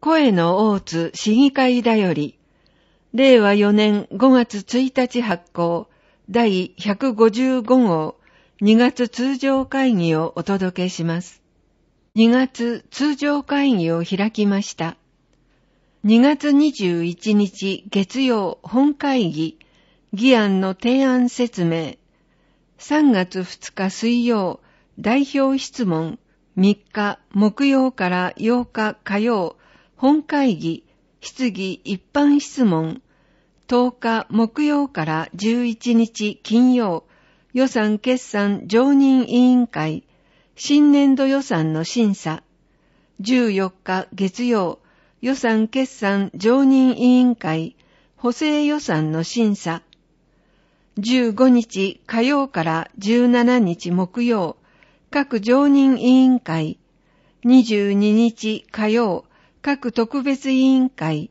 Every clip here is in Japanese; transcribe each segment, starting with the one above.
声の大津市議会だより、令和4年5月1日発行第155号2月通常会議をお届けします。2月通常会議を開きました。2月21日月曜本会議議案の提案説明3月2日水曜代表質問3日木曜から8日火曜本会議、質疑一般質問、10日木曜から11日金曜、予算決算常任委員会、新年度予算の審査、14日月曜、予算決算常任委員会、補正予算の審査、15日火曜から17日木曜、各常任委員会、22日火曜、各特別委員会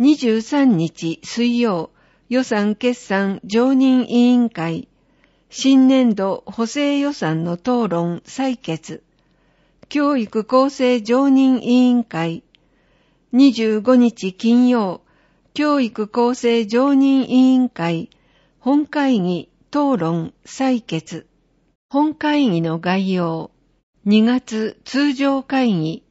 23日水曜予算決算常任委員会新年度補正予算の討論採決教育構成常任委員会25日金曜教育構成常任委員会本会議討論採決本会議の概要2月通常会議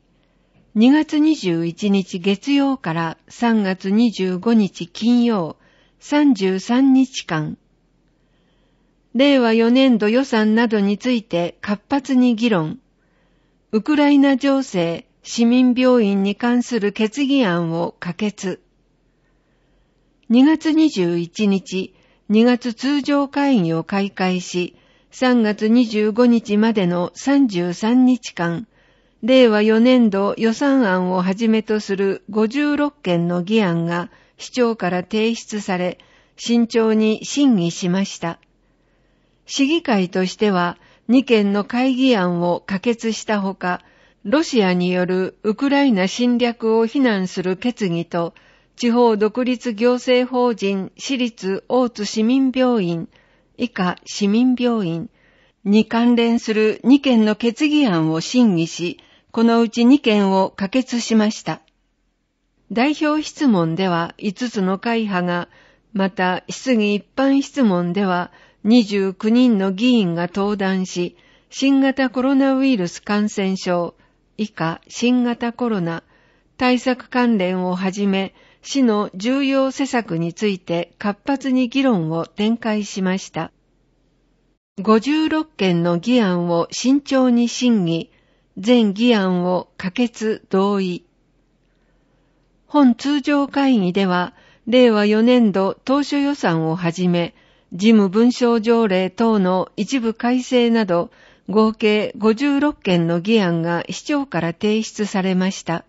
2月21日月曜から3月25日金曜33日間、令和4年度予算などについて活発に議論、ウクライナ情勢、市民病院に関する決議案を可決。2月21日、2月通常会議を開会し、3月25日までの33日間、令和4年度予算案をはじめとする56件の議案が市長から提出され、慎重に審議しました。市議会としては2件の会議案を可決したほか、ロシアによるウクライナ侵略を非難する決議と、地方独立行政法人私立大津市民病院、以下市民病院に関連する2件の決議案を審議し、このうち2件を可決しました。代表質問では5つの会派が、また質疑一般質問では29人の議員が登壇し、新型コロナウイルス感染症、以下新型コロナ対策関連をはじめ、市の重要施策について活発に議論を展開しました。56件の議案を慎重に審議、全議案を可決同意。本通常会議では、令和4年度当初予算をはじめ、事務文書条例等の一部改正など、合計56件の議案が市長から提出されました。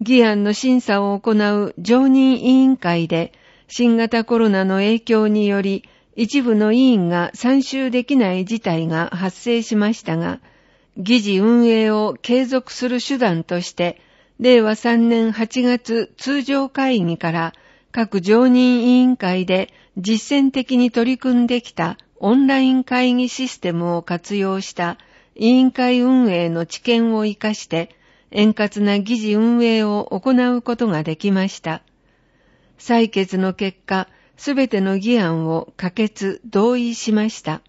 議案の審査を行う常任委員会で、新型コロナの影響により、一部の委員が参集できない事態が発生しましたが、議事運営を継続する手段として、令和3年8月通常会議から各常任委員会で実践的に取り組んできたオンライン会議システムを活用した委員会運営の知見を活かして円滑な議事運営を行うことができました。採決の結果、すべての議案を可決・同意しました。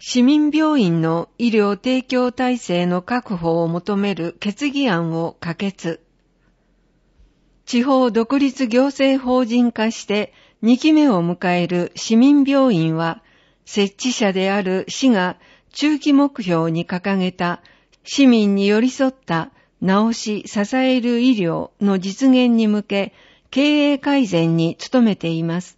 市民病院の医療提供体制の確保を求める決議案を可決。地方独立行政法人化して2期目を迎える市民病院は、設置者である市が中期目標に掲げた市民に寄り添った直し支える医療の実現に向け経営改善に努めています。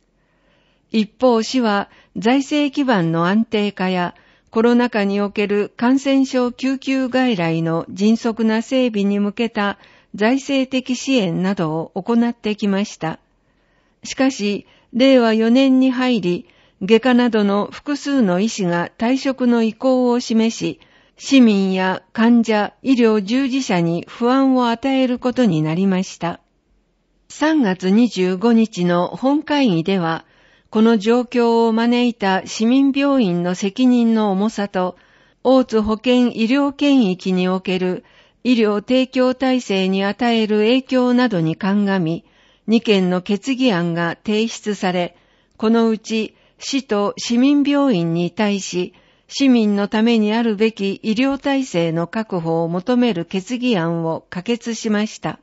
一方市は財政基盤の安定化やコロナ禍における感染症救急外来の迅速な整備に向けた財政的支援などを行ってきました。しかし、令和4年に入り、外科などの複数の医師が退職の意向を示し、市民や患者、医療従事者に不安を与えることになりました。3月25日の本会議では、この状況を招いた市民病院の責任の重さと、大津保健医療圏域における医療提供体制に与える影響などに鑑み、2件の決議案が提出され、このうち市と市民病院に対し、市民のためにあるべき医療体制の確保を求める決議案を可決しました。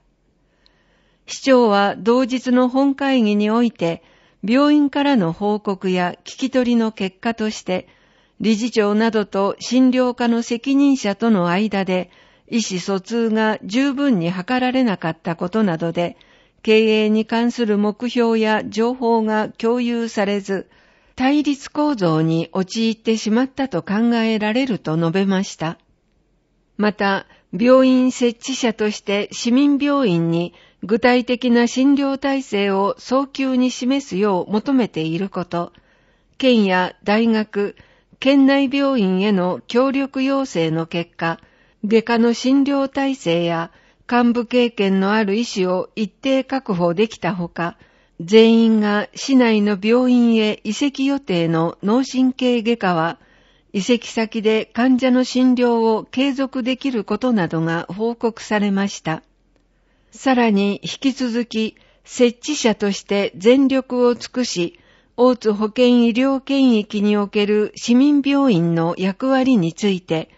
市長は同日の本会議において、病院からの報告や聞き取りの結果として、理事長などと診療科の責任者との間で、意思疎通が十分に図られなかったことなどで、経営に関する目標や情報が共有されず、対立構造に陥ってしまったと考えられると述べました。また、病院設置者として市民病院に具体的な診療体制を早急に示すよう求めていること、県や大学、県内病院への協力要請の結果、外科の診療体制や幹部経験のある医師を一定確保できたほか、全員が市内の病院へ移籍予定の脳神経外科は、移籍先で患者の診療を継続できることなどが報告されました。さらに引き続き、設置者として全力を尽くし、大津保健医療圏域における市民病院の役割について、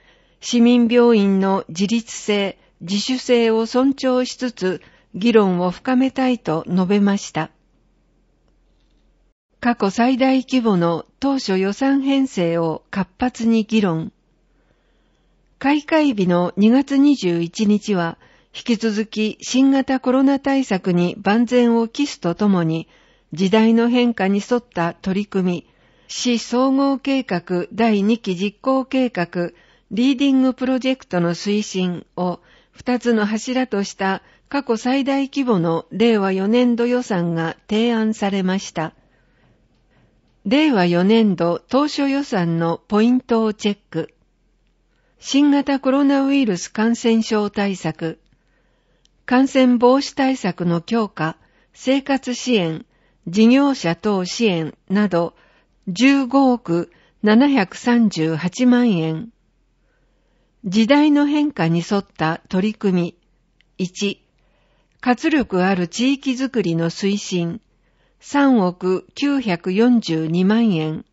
市民病院の自立性、自主性を尊重しつつ、議論を深めたいと述べました。過去最大規模の当初予算編成を活発に議論。開会日の2月21日は、引き続き新型コロナ対策に万全を期すとともに、時代の変化に沿った取り組み、市総合計画第2期実行計画リーディングプロジェクトの推進を2つの柱とした過去最大規模の令和4年度予算が提案されました。令和4年度当初予算のポイントをチェック。新型コロナウイルス感染症対策。感染防止対策の強化、生活支援、事業者等支援など15億738万円。時代の変化に沿った取り組み。1、活力ある地域づくりの推進。3億942万円。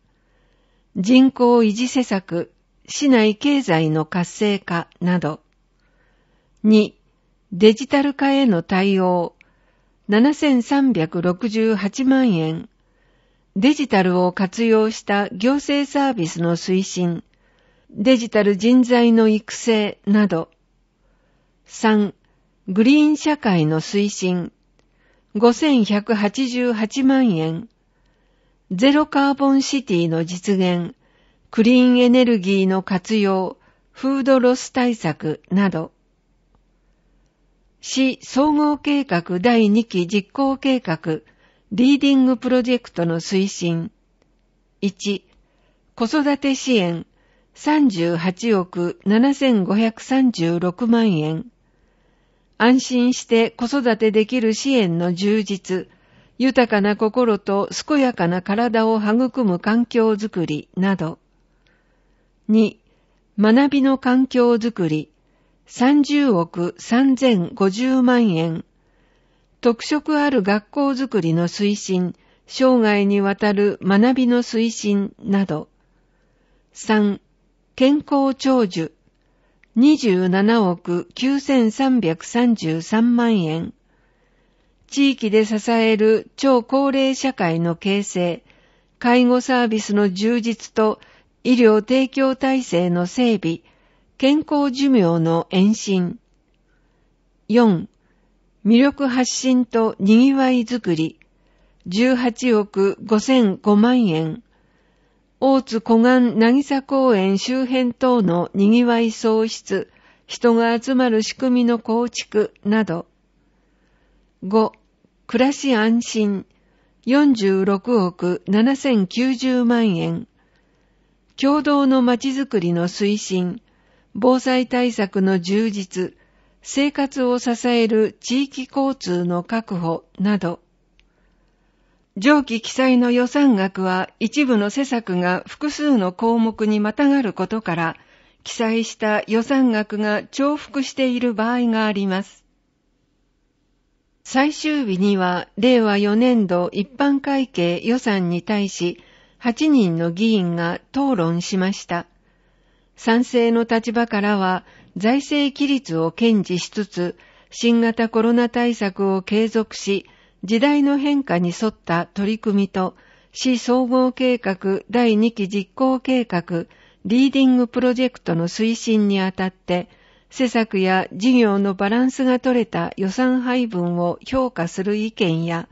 人口維持施策、市内経済の活性化など。2、デジタル化への対応、7368万円。デジタルを活用した行政サービスの推進、デジタル人材の育成など。3、グリーン社会の推進、5188万円。ゼロカーボンシティの実現、クリーンエネルギーの活用、フードロス対策など、市総合計画第2期実行計画、リーディングプロジェクトの推進。1、子育て支援38億7536万円。安心して子育てできる支援の充実、豊かな心と健やかな体を育む環境づくりなど。2. 学びの環境づくり30億3050万円特色ある学校づくりの推進、生涯にわたる学びの推進など。3. 健康長寿27億9333万円。地域で支える超高齢社会の形成、介護サービスの充実と医療提供体制の整備、健康寿命の延伸。4. 魅力発信と賑わいづくり、18億5005万円。大津古岸渚公園周辺等の賑わい創出、人が集まる仕組みの構築など。5、暮らし安心、46億7090万円。共同のまちづくりの推進、防災対策の充実、生活を支える地域交通の確保など。上記記載の予算額は一部の施策が複数の項目にまたがることから、記載した予算額が重複している場合があります。最終日には令和4年度一般会計予算に対し8人の議員が討論しました。賛成の立場からは財政規律を堅持しつつ新型コロナ対策を継続し時代の変化に沿った取り組みと、市総合計画第2期実行計画リーディングプロジェクトの推進にあたって、施策や事業のバランスが取れた予算配分を評価する意見や、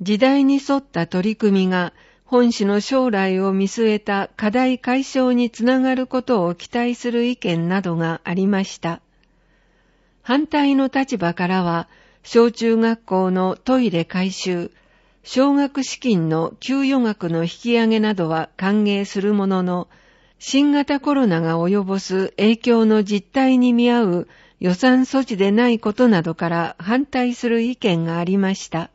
時代に沿った取り組みが本市の将来を見据えた課題解消につながることを期待する意見などがありました。反対の立場からは、小中学校のトイレ改修、奨学資金の給与額の引き上げなどは歓迎するものの、新型コロナが及ぼす影響の実態に見合う予算措置でないことなどから反対する意見がありました。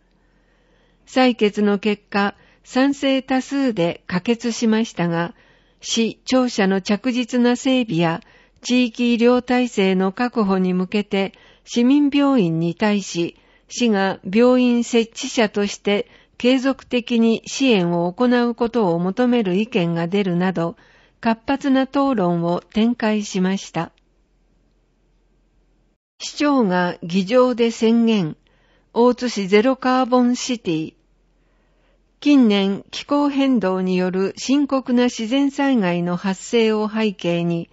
採決の結果、賛成多数で可決しましたが、市庁舎の着実な整備や地域医療体制の確保に向けて市民病院に対し、市が病院設置者として継続的に支援を行うことを求める意見が出るなど、活発な討論を展開しました。市長が議場で宣言、大津市ゼロカーボンシティ。近年気候変動による深刻な自然災害の発生を背景に、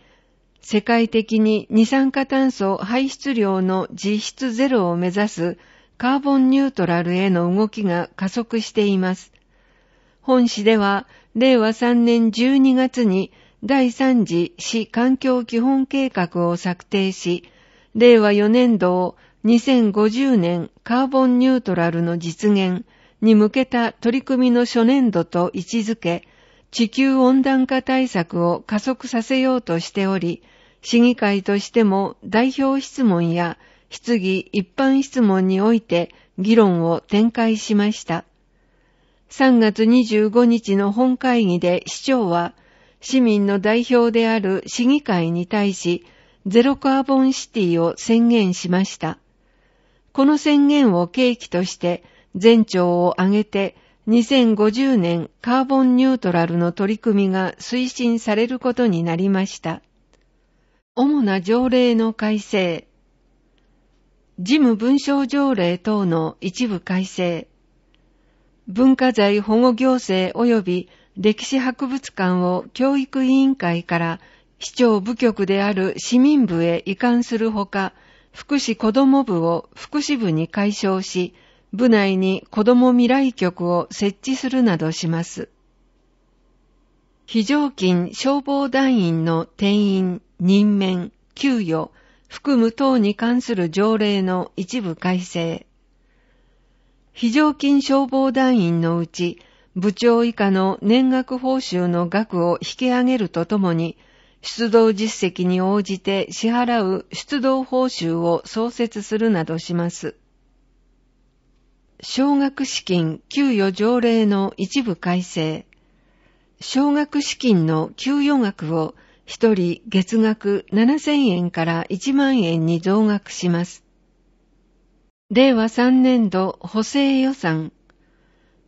世界的に二酸化炭素排出量の実質ゼロを目指すカーボンニュートラルへの動きが加速しています。本市では令和3年12月に第3次市環境基本計画を策定し、令和4年度を2050年カーボンニュートラルの実現に向けた取り組みの初年度と位置づけ、地球温暖化対策を加速させようとしており、市議会としても代表質問や質疑一般質問において議論を展開しました。3月25日の本会議で市長は、市民の代表である市議会に対し、ゼロカーボンシティを宣言しました。この宣言を契機として、全庁を挙げて、2050年カーボンニュートラルの取り組みが推進されることになりました。主な条例の改正、事務文書条例等の一部改正、文化財保護行政及び歴史博物館を教育委員会から市長部局である市民部へ移管するほか、福祉子ども部を福祉部に解消し、部内に子ども未来局を設置するなどします。非常勤消防団員の定員、任免、給与、含む等に関する条例の一部改正。非常勤消防団員のうち、部長以下の年額報酬の額を引き上げるとともに、出動実績に応じて支払う出動報酬を創設するなどします。奨学資金給与条例の一部改正。奨学資金の給与額を一人月額7000円から1万円に増額します。令和3年度補正予算。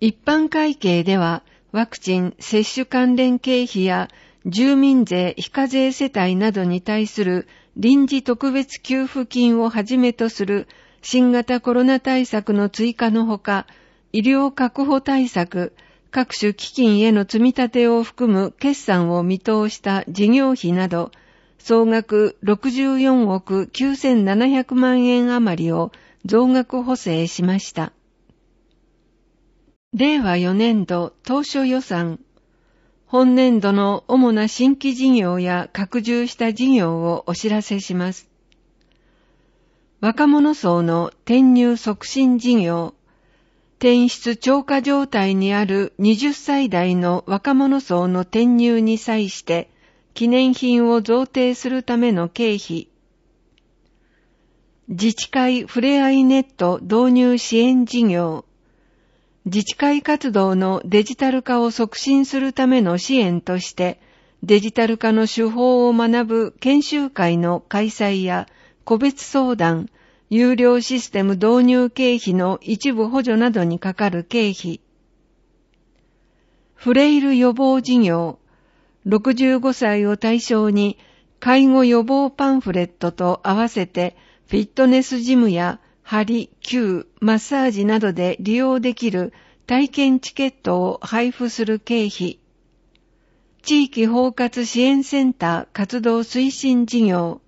一般会計ではワクチン接種関連経費や住民税非課税世帯などに対する臨時特別給付金をはじめとする新型コロナ対策の追加のほか、医療確保対策、各種基金への積み立てを含む決算を見通した事業費など、総額64億9700万円余りを増額補正しました。令和4年度当初予算、本年度の主な新規事業や拡充した事業をお知らせします。若者層の転入促進事業、転出超過状態にある20歳代の若者層の転入に際して記念品を贈呈するための経費、自治会ふれあいネット導入支援事業、自治会活動のデジタル化を促進するための支援としてデジタル化の手法を学ぶ研修会の開催や個別相談、有料システム導入経費の一部補助などにかかる経費、フレイル予防事業、65歳を対象に介護予防パンフレットと合わせてフィットネスジムや針、球、マッサージなどで利用できる体験チケットを配布する経費、地域包括支援センター活動推進事業、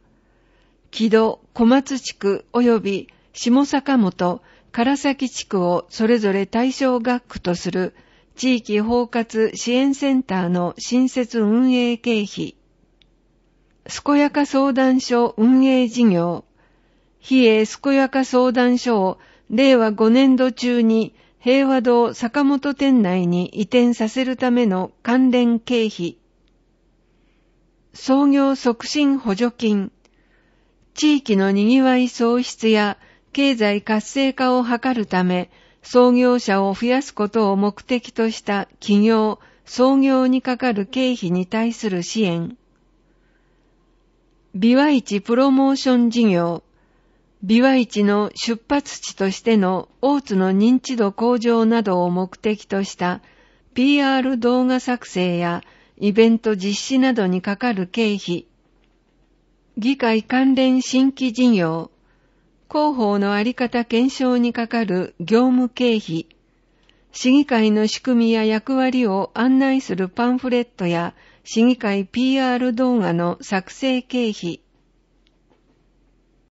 木戸、小松地区及び下坂本、唐崎地区をそれぞれ対象学区とする地域包括支援センターの新設運営経費、健やか相談所運営事業、比叡健やか相談所を令和5年度中に平和堂坂本店内に移転させるための関連経費、創業促進補助金、地域の賑わい創出や経済活性化を図るため、創業者を増やすことを目的とした企業、創業にかかる経費に対する支援。ビワイチプロモーション事業。ビワイチの出発地としての大津の認知度向上などを目的とした PR 動画作成やイベント実施などにかかる経費議会関連新規事業、広報のあり方検証にかかる業務経費、市議会の仕組みや役割を案内するパンフレットや市議会 PR 動画の作成経費、